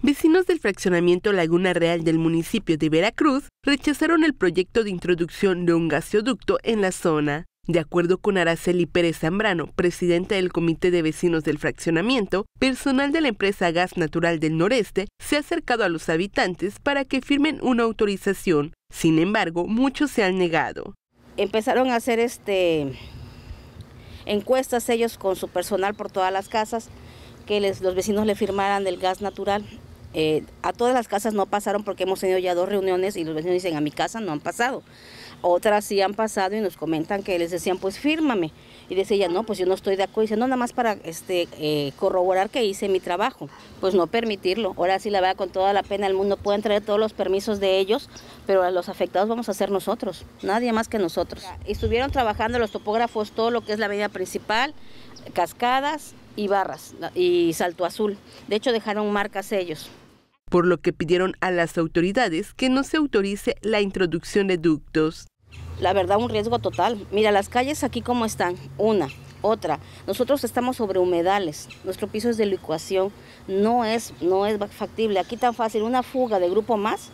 Vecinos del fraccionamiento Laguna Real del municipio de Veracruz rechazaron el proyecto de introducción de un gasoducto en la zona. De acuerdo con Araceli Pérez Zambrano, presidenta del Comité de Vecinos del Fraccionamiento, personal de la empresa Gas Natural del Noreste se ha acercado a los habitantes para que firmen una autorización. Sin embargo, muchos se han negado. Empezaron a hacer este encuestas ellos con su personal por todas las casas que los vecinos le firmaran del gas natural eh, a todas las casas no pasaron porque hemos tenido ya dos reuniones y los vecinos dicen, a mi casa no han pasado. Otras sí han pasado y nos comentan que les decían, pues fírmame. Y decía no, pues yo no estoy de acuerdo. dice, no, nada más para este, eh, corroborar que hice mi trabajo. Pues no permitirlo. Ahora sí la verdad con toda la pena del mundo pueden traer todos los permisos de ellos, pero a los afectados vamos a ser nosotros, nadie más que nosotros. Estuvieron trabajando los topógrafos todo lo que es la avenida principal, cascadas y barras y salto azul. De hecho dejaron marcas ellos por lo que pidieron a las autoridades que no se autorice la introducción de ductos. La verdad, un riesgo total. Mira, las calles aquí cómo están, una, otra. Nosotros estamos sobre humedales, nuestro piso es de licuación, no es, no es factible. Aquí tan fácil, una fuga de grupo más,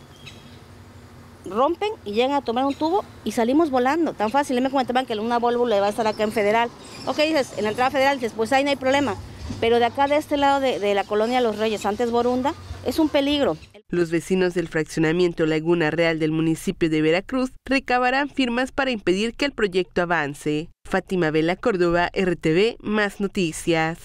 rompen y llegan a tomar un tubo y salimos volando. Tan fácil, me comentaban que una válvula va a estar acá en Federal. Ok, dices, en la entrada Federal, dices, pues ahí no hay problema. Pero de acá, de este lado de, la colonia Los Reyes, antes Borunda, es un peligro. Los vecinos del fraccionamiento Laguna Real del municipio de Veracruz recabarán firmas para impedir que el proyecto avance. Fátima Vela Córdoba, RTV, más noticias.